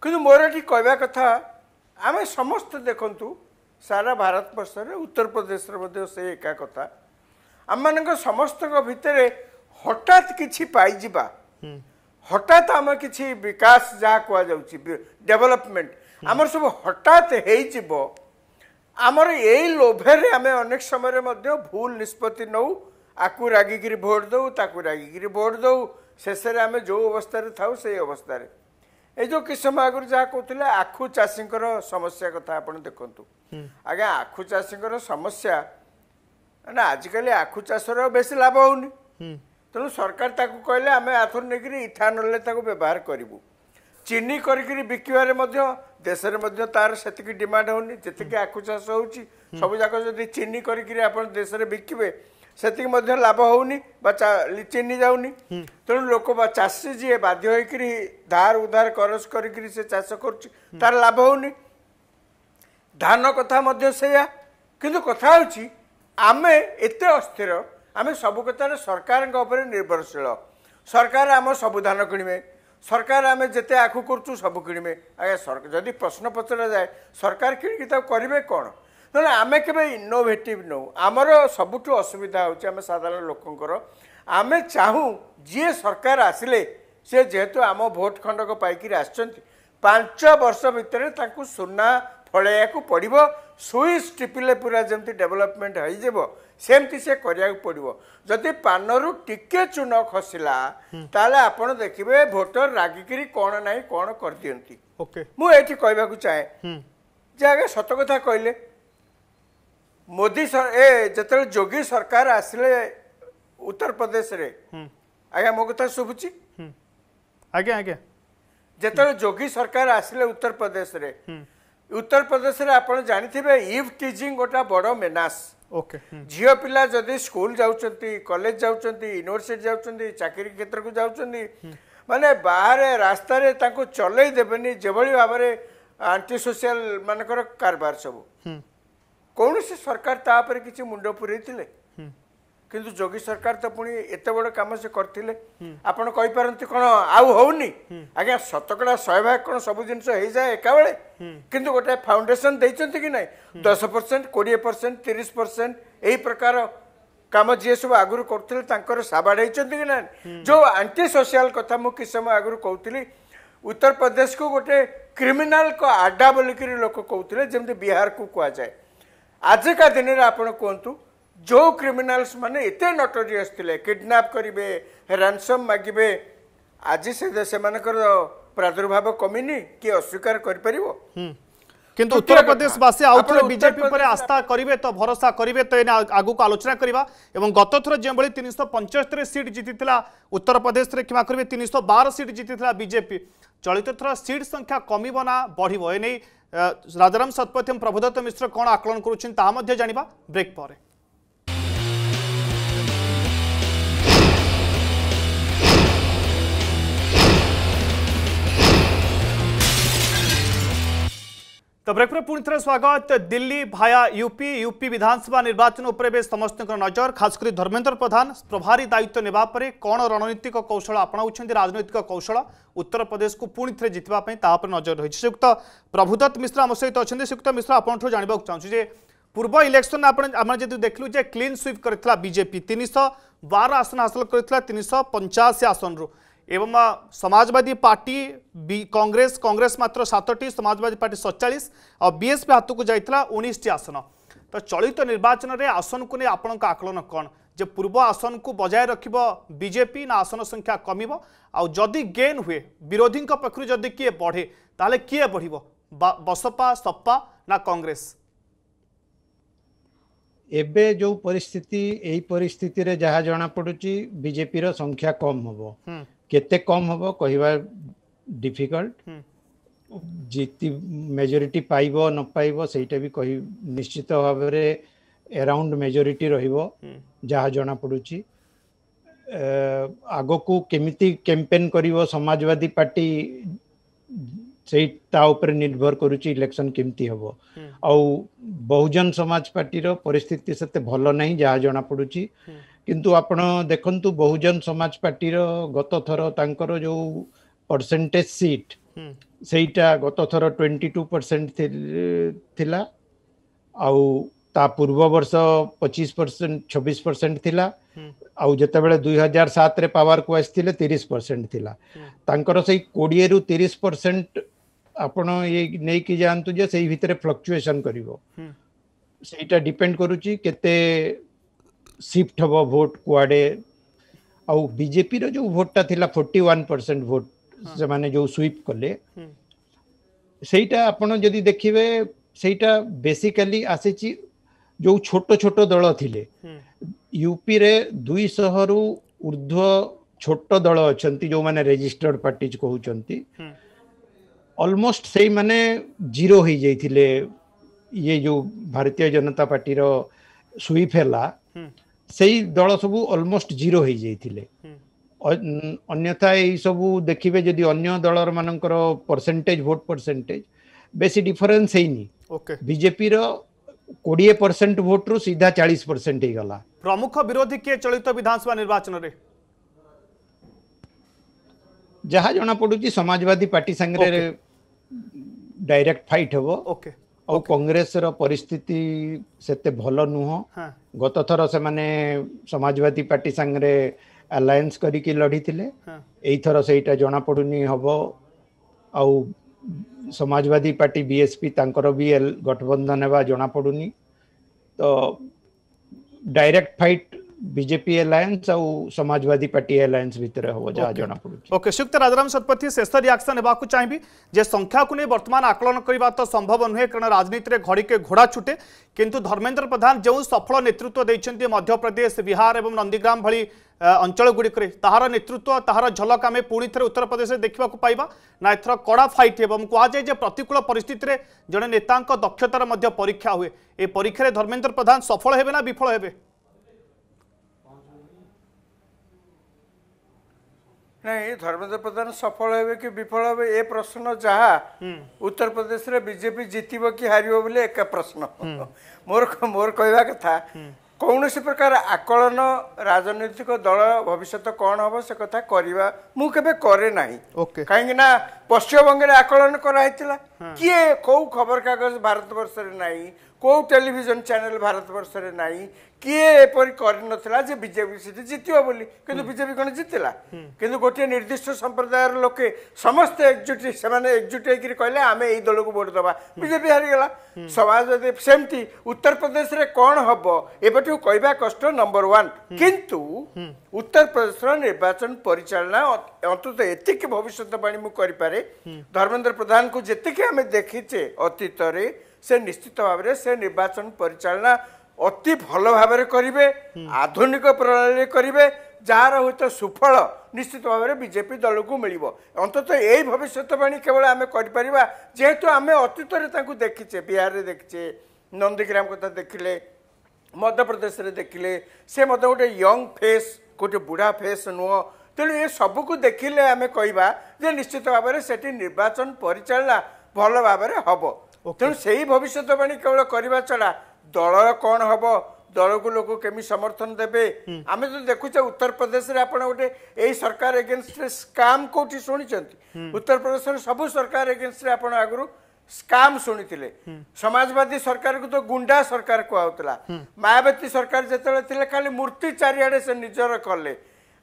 କିନ୍ତୁ ମୋର ଏଠି କହିବା କଥା ଆମେ ସମସ୍ତେ ଦେଖନ୍ତୁ ସାରା ଭାରତବର୍ଷରେ ଉତ୍ତରପ୍ରଦେଶରେ ମଧ୍ୟ ସେ ଏକା କଥା ଆମମାନଙ୍କ ସମସ୍ତଙ୍କ ଭିତରେ ହଠାତ୍ କିଛି ପାଇଯିବା ହଠାତ୍ ଆମେ କିଛି ବିକାଶ ଯାହା କୁହାଯାଉଛି ଡେଭଲପମେଣ୍ଟ ଆମର ସବୁ ହଠାତ୍ ହେଇଯିବ ଆମର ଏଇ ଲୋଭରେ ଆମେ ଅନେକ ସମୟରେ ମଧ୍ୟ ଭୁଲ ନିଷ୍ପତ୍ତି ନେଉ ଆକୁ ରାଗିକିରି ଭୋଟ୍ ଦେଉ ତାକୁ ରାଗିକିରି ଭୋଟ୍ ଦେଉ ଶେଷରେ ଆମେ ଯେଉଁ ଅବସ୍ଥାରେ ଥାଉ ସେଇ ଅବସ୍ଥାରେ ଏଇ ଯେଉଁ କିଶମ ଆଗରୁ ଯାହା କହୁଥିଲେ ଆଖୁ ଚାଷୀଙ୍କର ସମସ୍ୟା କଥା ଆପଣ ଦେଖନ୍ତୁ ଆଜ୍ଞା ଆଖୁ ଚାଷୀଙ୍କର ସମସ୍ୟା ମାନେ ଆଜିକାଲି ଆଖୁ ଚାଷର ବେଶୀ ଲାଭ ହେଉନି ତେଣୁ ସରକାର ତାକୁ କହିଲେ ଆମେ ଆଥରୁ ନେଇକରି ଇଥାନଲରେ ତାକୁ ବ୍ୟବହାର କରିବୁ ଚିନି କରିକିରି ବିକିବାରେ ମଧ୍ୟ ଦେଶରେ ମଧ୍ୟ ତାର ସେତିକି ଡିମାଣ୍ଡ ହେଉନି ଯେତିକି ଆଖୁ ଚାଷ ହେଉଛି ସବୁଯାକ ଯଦି ଚିନି କରିକିରି ଆପଣ ଦେଶରେ ବିକିବେ ସେତିକି ମଧ୍ୟ ଲାଭ ହେଉନି ବା ଲିଚିନି ଯାଉନି ତେଣୁ ଲୋକ ବା ଚାଷୀ ଯିଏ ବାଧ୍ୟ ହେଇକିରି ଧାର ଉଧାର କରଜ କରିକିରି ସେ ଚାଷ କରୁଛି ତାର ଲାଭ ହେଉନି ଧାନ କଥା ମଧ୍ୟ ସେଇଆ କିନ୍ତୁ କଥା ହେଉଛି ଆମେ ଏତେ ଅସ୍ଥିର ଆମେ ସବୁ କଥାରେ ସରକାରଙ୍କ ଉପରେ ନିର୍ଭରଶୀଳ ସରକାର ଆମ ସବୁ ଧାନ କିଣିବେ ସରକାର ଆମେ ଯେତେ ଆଗକୁ କରୁଛୁ ସବୁ କିଣିବେ ଆଜ୍ଞା ଯଦି ପ୍ରଶ୍ନ ପଚରାଯାଏ ସରକାର କିଣିକି ତାକୁ କରିବେ କ'ଣ ନହେଲେ ଆମେ କେବେ ଇନୋଭେଟିଭ୍ ନେଉ ଆମର ସବୁଠୁ ଅସୁବିଧା ହେଉଛି ଆମେ ସାଧାରଣ ଲୋକଙ୍କର ଆମେ ଚାହୁଁ ଯିଏ ସରକାର ଆସିଲେ ସେ ଯେହେତୁ ଆମ ଭୋଟ୍ ଖଣ୍ଡକ ପାଇକିରି ଆସିଛନ୍ତି ପାଞ୍ଚ ବର୍ଷ ଭିତରେ ତାଙ୍କୁ ସୁନା ଫଳେଇବାକୁ ପଡ଼ିବ ସୁଇସ୍ ଟିପିଲେ ପୁରା ଯେମିତି ଡେଭଲପମେଣ୍ଟ ହେଇଯିବ ସେମିତି ସେ କରିବାକୁ ପଡ଼ିବ ଯଦି ପାନରୁ ଟିକେ ଚୁନ ଖସିଲା ତାହେଲେ ଆପଣ ଦେଖିବେ ଭୋଟର ରାଗିକିରି କ'ଣ ନାହିଁ କ'ଣ କରିଦିଅନ୍ତି ମୁଁ ଏଇଠି କହିବାକୁ ଚାହେଁ ଯେ ଆଗେ ସତ କଥା କହିଲେ ମୋଦୀ ଏ ଯେତେବେଳେ ଯୋଗୀ ସରକାର ଆସିଲେ ଉତ୍ତରପ୍ରଦେଶରେ ଆଜ୍ଞା ମୋ କଥା ଶୁଭୁଛି ଆଜ୍ଞା ଆଜ୍ଞା ଯେତେବେଳେ ଯୋଗୀ ସରକାର ଆସିଲେ ଉତ୍ତରପ୍ରଦେଶରେ ଉତ୍ତରପ୍ରଦେଶରେ ଆପଣ ଜାଣିଥିବେ ଇଭ୍ ଟିଜିଂ ଗୋଟେ ବଡ଼ ମେନାସ ଓକେ ଝିଅ ପିଲା ଯଦି ସ୍କୁଲ ଯାଉଛନ୍ତି କଲେଜ ଯାଉଛନ୍ତି ୟୁନିଭର୍ସିଟି ଯାଉଛନ୍ତି ଚାକିରି କ୍ଷେତ୍ରକୁ ଯାଉଛନ୍ତି ମାନେ ବାହାରେ ରାସ୍ତାରେ ତାଙ୍କୁ ଚଲେଇ ଦେବେନି ଯେଭଳି ଭାବରେ ଆଣ୍ଟି ସୋସିଆଲ ମାନଙ୍କର କାରବାର ସବୁ କୌଣସି ସରକାର ତା ଉପରେ କିଛି ମୁଣ୍ଡ ପୁରେଇଥିଲେ କିନ୍ତୁ ଯୋଗୀ ସରକାର ତ ପୁଣି ଏତେ ବଡ କାମ ସେ କରିଥିଲେ ଆପଣ କହିପାରନ୍ତି କଣ ଆଉ ହଉନି ଆଜ୍ଞା ଶତକଡା ଶହେ ଭାଗ କଣ ସବୁ ଜିନିଷ ହେଇଯାଏ ଏକାବେଳେ କିନ୍ତୁ ଗୋଟାଏ ଫାଉଣ୍ଡେସନ ଦେଇଛନ୍ତି କି ନାହିଁ ଦଶ ପରସେଣ୍ଟ କୋଡ଼ିଏ ପରସେଣ୍ଟ ତିରିଶ ପରସେଣ୍ଟ ଏହି ପ୍ରକାର କାମ ଯିଏ ସବୁ ଆଗରୁ କରୁଥିଲେ ତାଙ୍କର ସାବାଡ଼ ହେଇଛନ୍ତି କି ନାହିଁ ଯୋଉ ଆଣ୍ଟି ସୋସିଆଲ କଥା ମୁଁ କିଛି ସମୟ ଆଗରୁ କହୁଥିଲି ଉତ୍ତରପ୍ରଦେଶକୁ ଗୋଟେ କ୍ରିମିନାଲଙ୍କ ଆଡ୍ଡା ବୋଲିକିରି ଲୋକ କହୁଥିଲେ ଯେମିତି ବିହାରକୁ କୁହାଯାଏ ଆଜିକା ଦିନରେ ଆପଣ କୁହନ୍ତୁ ଯେଉଁ କ୍ରିମିନାଲ୍ସ ମାନେ ଏତେ ନଟରିଅସ୍ ଥିଲେ କିଡ଼ନାପ୍ କରିବେ ରାନସମ୍ ମାଗିବେ ଆଜି ସେ ସେମାନଙ୍କର ପ୍ରାଦୁର୍ଭାବ କମିନି କିଏ ଅସ୍ୱୀକାର କରିପାରିବ କିନ୍ତୁ ଉତ୍ତରପ୍ରଦେଶବାସୀ ଆଉ ଥରେ ବିଜେପି ଉପରେ ଆସ୍ଥା କରିବେ ତ ଭରସା କରିବେ ତ ଏଇନେ ଆଗକୁ ଆଲୋଚନା କରିବା ଏବଂ ଗତଥର ଯେଉଁଭଳି ତିନିଶହ ପଞ୍ଚସ୍ତରି ସିଟ୍ ଜିତିଥିଲା ଉତ୍ତରପ୍ରଦେଶରେ କ୍ଷମା କରିବେ ତିନିଶହ ବାର ସିଟ୍ ଜିତିଥିଲା ବିଜେପି ଚଳିତ ଥର ସିଟ୍ ସଂଖ୍ୟା କମିବ ନା ବଢ଼ିବ ଏ ନେଇ ରାଧାରାମ ସତପଥୀ ପ୍ରଭୁଦତ୍ତ ମିଶ୍ର କ'ଣ ଆକଳନ କରୁଛନ୍ତି ତାହା ମଧ୍ୟ ଜାଣିବା ବ୍ରେକ୍ ପରେ त ब्रेक पर स्वागत दिल्ली भाया यूपी यूपी विधानसभा निर्वाचन उप समस्त नजर खासकर धर्मेन्द्र प्रधान प्रभारी दायित्व नेवापर कौन रणनीतिक कौशल आपनाउँदै राजनैतिक कौशल उत्तर प्रदेश प्रदेशको पूर्व जित्दाप्रै तापर नजर रही सुयुक्त प्रभुदत्त मिश्र आम सहित अहिले श्री मिश्र आउँछु जाँदाखेरि चाहन्छु पूर्व इलेक्सन आदि देखलु क्लीन स्विप करजेपी तीन शह बार आसन हासिल गरि आसन आसनर एवं समाजवादी पार्टी कांग्रेस कांग्रेस मात्र सतटी समाजवादी पार्टी सतचाश और बीएसपी हाथ को जाता उन्नीसटी आसन तो चलित निर्वाचन में आसन को नहीं आपण आकलन कौन जो पूर्व आसन को बजाय रख बीजेपी ना आसन संख्या कम आदि गेन हुए विरोधी पक्षर जदि किए बढ़े ताल किए बढ़ बसपा सपा ना कांग्रेस ଏବେ ଯେଉଁ ପରିସ୍ଥିତି ଏଇ ପରିସ୍ଥିତିରେ ଯାହା ଜଣାପଡ଼ୁଛି ବିଜେପିର ସଂଖ୍ୟା କମ୍ ହେବ କେତେ କମ୍ ହେବ କହିବା ଡିଫିକଲ୍ଟ ଜିତି ମେଜରିଟି ପାଇବ ନ ପାଇବ ସେଇଟା ବି କହି ନିଶ୍ଚିତ ଭାବରେ ଏରାଉଣ୍ଡ ମେଜରିଟି ରହିବ ଯାହା ଜଣାପଡ଼ୁଛି ଆଗକୁ କେମିତି କ୍ୟାମ୍ପେନ୍ କରିବ ସମାଜବାଦୀ ପାର୍ଟି ସେଇ ତା ଉପରେ ନିର୍ଭର କରୁଛି ଇଲେକ୍ସନ୍ କେମିତି ହେବ ଆଉ ବହୁଜନ ସମାଜ ପାର୍ଟିର ପରିସ୍ଥିତି ସେତେ ଭଲ ନାହିଁ ଯାହା ଜଣାପଡ଼ୁଛି किंतु आपण देखंतु बहुजन समाज पार्टी गत थर तांकर जो परसेंटेज सीट से गत थर ट्वेंटी टू परसेंट थिला आउ पूर्व वर्ष पचीस परसेंट 26 परसेंट थिला हम्म। आउ दुई हजार 2007 रे पावर को आसीले परसेंट थी तांकर सेइ 20 रु 30 परसेंट आपण ये नै कि जानतु जे सेइ भितरे फ्लक्चुएशन करिवो डिपेंड हम्म। करूची केते सिफ्ट हम भोट कड़े आजेपी रो भोटा था फोर्टी वन परसेंट भोट हाँ। से जो स्वीप कले से आपड़ी देखिए सहीटा बेसिकली आसी जो छोट छोट दल थे यूपी रे दुईश रु ऊर्ध छोट दल अच्छा जो मैंने रेजिस्टर्ड पार्टीज कहते अलमोस्ट से मैंने जीरो हो जाते ये जो भारतीय जनता पार्टी स्वीप है ସେଇ ଦଳ ସବୁ ଅଲମୋଷ୍ଟ ଜିରୋ ହେଇଯାଇଥିଲେ ଅନ୍ୟଥା ଏଇସବୁ ଦେଖିବେ ଯଦି ଅନ୍ୟ ଦଳର ମାନଙ୍କର ପରସେଣ୍ଟେଜ ଭୋଟ ପରସେଣ୍ଟେଜ ବେଶୀ ଡିଫରେନ୍ସ ହେଇନି ବିଜେପିର କୋଡ଼ିଏ ପରସେଣ୍ଟ ଭୋଟରୁ ସିଧା ଚାଳିଶ ପରସେଣ୍ଟ ହେଇଗଲା ପ୍ରମୁଖ ବିରୋଧୀ କିଏ ଚଳିତ ବିଧାନସଭା ନିର୍ବାଚନରେ ଯାହା ଜଣାପଡ଼ୁଛି ସମାଜବାଦୀ ପାର୍ଟି ସାଙ୍ଗରେ ଡାଇରେକ୍ଟ ଫାଇଟ୍ ହେବ ଓକେ ଆଉ କଂଗ୍ରେସର ପରିସ୍ଥିତି ସେତେ ଭଲ ନୁହଁ ଗତଥର ସେମାନେ ସମାଜବାଦୀ ପାର୍ଟି ସାଙ୍ଗରେ ଆଲାଏନ୍ସ କରିକି ଲଢ଼ିଥିଲେ ଏଇଥର ସେଇଟା ଜଣାପଡ଼ୁନି ହେବ ଆଉ ସମାଜବାଦୀ ପାର୍ଟି ବିଏସ୍ପି ତାଙ୍କର ବି ଗଠବନ୍ଧନ ହେବା ଜଣାପଡ଼ୁନି ତ ଡାଇରେକ୍ଟ ଫାଇଟ୍ बीजेपी अलायंस और समाजवादी पार्टी अलायंस भितर हो जा जाना पड़ ओके सुक्त राजाराम शतपथी शेष रियाक्शन को चाहिए जे संख्या को नहीं बर्तमान आकलन करवा तो संभव नुहे कारण राजनीति में घड़ी के घोड़ा छुटे किंतु धर्मेन्द्र प्रधान जो सफल नेतृत्व देते मध्यप्रदेश बिहार और नंदीग्राम भाई अंचल गुड़िके नेतृत्व तहार झलक आम पुणी थे उत्तर प्रदेश में देखा पाइबा ना एथर कड़ा फाइट है कहुए प्रतिकूल परिस्थिति में जड़े नेता दक्षतार परीक्षा हुए ये परीक्षा में धर्मेन्द्र प्रधान सफल हे ना विफल हो ନାଇଁ ଧର୍ମେନ୍ଦ୍ର ପ୍ରଧାନ ସଫଳ ହେବେ କି ବିଫଳ ହେବେ ଏ ପ୍ରଶ୍ନ ଯାହା ଉତ୍ତରପ୍ରଦେଶରେ ବିଜେପି ଜିତିବ କି ହାରିବ ବୋଲି ଏକା ପ୍ରଶ୍ନ ମୋର ମୋର କହିବା କଥା କୌଣସି ପ୍ରକାର ଆକଳନ ରାଜନୈତିକ ଦଳ ଭବିଷ୍ୟତ କ'ଣ ହବ ସେ କଥା କରିବା ମୁଁ କେବେ କରେ ନାହିଁ କାହିଁକି ନା ପଶ୍ଚିମବଙ୍ଗରେ ଆକଳନ କରାହେଇଥିଲା କିଏ କୋଉ ଖବରକାଗଜ ଭାରତବର୍ଷରେ ନାହିଁ କୋଉ ଟେଲିଭିଜନ ଚ୍ୟାନେଲ ଭାରତବର୍ଷରେ ନାହିଁ କିଏ ଏପରି କରିନଥିଲା ଯେ ବିଜେପି ସେଠି ଜିତିବ ବୋଲି କିନ୍ତୁ ବିଜେପି କଣ ଜିତିଲା କିନ୍ତୁ ଗୋଟିଏ ନିର୍ଦ୍ଦିଷ୍ଟ ସମ୍ପ୍ରଦାୟର ଲୋକେ ସମସ୍ତେ ଏକଜୁଟ ସେମାନେ ଏକଜୁଟ ହେଇକିରି କହିଲେ ଆମେ ଏଇ ଦଳକୁ ଭୋଟ ଦବା ବିଜେପି ହାରିଗଲା ସଭା ଯଦି ସେମିତି ଉତ୍ତରପ୍ରଦେଶରେ କଣ ହବ ଏବେଠୁ କହିବା କଷ୍ଟ ନମ୍ବର ୱାନ୍ କିନ୍ତୁ ଉତ୍ତରପ୍ରଦେଶର ନିର୍ବାଚନ ପରିଚାଳନା অন্তত এতিকি ভবিষ্যৎবাণী মু করিপারে ধর্মেন্দ্র প্রধানকে যেতিকি আমি দেখিছে অতীতরে সে নিশ্চিত ভাবে সে নির্বাচন পরিচালনা অতি ভাল ভাবে করবে আধুনিক প্রণালী করবে যার হয়তো সুফল নিশ্চিত ভাবে বিজেপি দলকু মিলব অন্তত এই ভবিষ্যৎবাণী কেবল আমি করিপার যেহেতু আমি অতীতরে তাঁকু দেখিছে বিহারে দেখিছে নন্দীগ্রাম কথা দেখিলে মধ্যপ্রদেশে দেখিলে সে মধ্যে গোটে ୟଙ୍ଗ ଫେସ୍ ଗୋଟେ ବୁଢ଼ା ଫେସ୍ ନୁହଁ ତେଣୁ ଏ ସବୁକୁ ଦେଖିଲେ ଆମେ କହିବା ଯେ ନିଶ୍ଚିତ ଭାବରେ ସେଠି ନିର୍ବାଚନ ପରିଚାଳନା ଭଲ ଭାବରେ ହେବ ତେଣୁ ସେଇ ଭବିଷ୍ୟତବାଣୀ କେବଳ କରିବା ଛଡ଼ା ଦଳର କ'ଣ ହେବ ଦଳକୁ ଲୋକ କେମିତି ସମର୍ଥନ ଦେବେ ଆମେ ଯଦି ଦେଖୁଛେ ଉତ୍ତରପ୍ରଦେଶରେ ଆପଣ ଗୋଟେ ଏଇ ସରକାର ଏଗେନଷ୍ଟରେ ସ୍କାମ୍ କେଉଁଠି ଶୁଣିଛନ୍ତି ଉତ୍ତରପ୍ରଦେଶରେ ସବୁ ସରକାର ଏଗେନଷ୍ଟରେ ଆପଣ ଆଗରୁ ସ୍କାମ୍ ଶୁଣିଥିଲେ ସମାଜବାଦୀ ସରକାରକୁ ତ ଗୁଣ୍ଡା ସରକାର କୁହାଯାଉଥିଲା ମାୟାବତୀ ସରକାର ଯେତେବେଳେ ଥିଲେ ଖାଲି ମୂର୍ତ୍ତି ଚାରିଆଡ଼େ ସେ ନିଜର କଲେ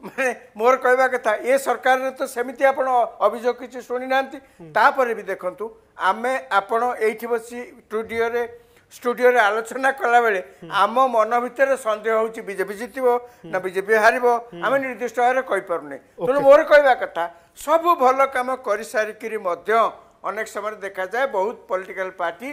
ମାନେ ମୋର କହିବା କଥା ଏ ସରକାରରେ ତ ସେମିତି ଆପଣ ଅଭିଯୋଗ କିଛି ଶୁଣିନାହାନ୍ତି ତାପରେ ବି ଦେଖନ୍ତୁ ଆମେ ଆପଣ ଏଇଠି ବସି ଷ୍ଟୁଡ଼ିଓରେ ଷ୍ଟୁଡ଼ିଓରେ ଆଲୋଚନା କଲାବେଳେ ଆମ ମନ ଭିତରେ ସନ୍ଦେହ ହେଉଛି ବିଜେପି ଜିତିବ ନା ବିଜେପି ହାରିବ ଆମେ ନିର୍ଦ୍ଦିଷ୍ଟ ଭାବରେ କହିପାରୁନେ ତେଣୁ ମୋର କହିବା କଥା ସବୁ ଭଲ କାମ କରିସାରିକିରି ମଧ୍ୟ ଅନେକ ସମୟରେ ଦେଖାଯାଏ ବହୁତ ପଲିଟିକାଲ ପାର୍ଟି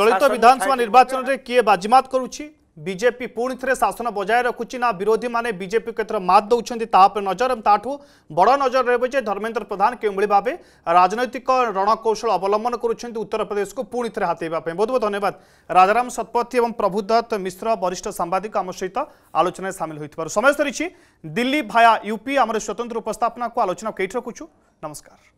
ଚଳିତ ବିଧାନସଭା ନିର୍ବାଚନରେ କିଏ ବାଜିମାତ କରୁଛି ବିଜେପି ପୁଣି ଥରେ ଶାସନ ବଜାୟ ରଖୁଛି ନା ବିରୋଧୀମାନେ ବିଜେପି କେତେଥର ମାତ ଦେଉଛନ୍ତି ତା ଉପରେ ନଜର ଏବଂ ତାଠୁ ବଡ଼ ନଜର ରହିବ ଯେ ଧର୍ମେନ୍ଦ୍ର ପ୍ରଧାନ କେଉଁଭଳି ଭାବେ ରାଜନୈତିକ ରଣକୌଶଳ ଅବଲମ୍ବନ କରୁଛନ୍ତି ଉତ୍ତରପ୍ରଦେଶକୁ ପୁଣି ଥରେ ହାତେଇବା ପାଇଁ ବହୁତ ବହୁତ ଧନ୍ୟବାଦ ରାଜାରାମ ଶତପଥୀ ଏବଂ ପ୍ରଭୁଦତ୍ତ ମିଶ୍ର ବରିଷ୍ଠ ସାମ୍ବାଦିକ ଆମ ସହିତ ଆଲୋଚନାରେ ସାମିଲ ହୋଇଥିବାରୁ ସମୟ ସରିଛି ଦିଲ୍ଲୀ ଭାୟା ୟୁପି ଆମର ସ୍ୱତନ୍ତ୍ର ଉପସ୍ଥାପନାକୁ ଆଲୋଚନା କେଇଠି ରଖୁଛୁ ନମସ୍କାର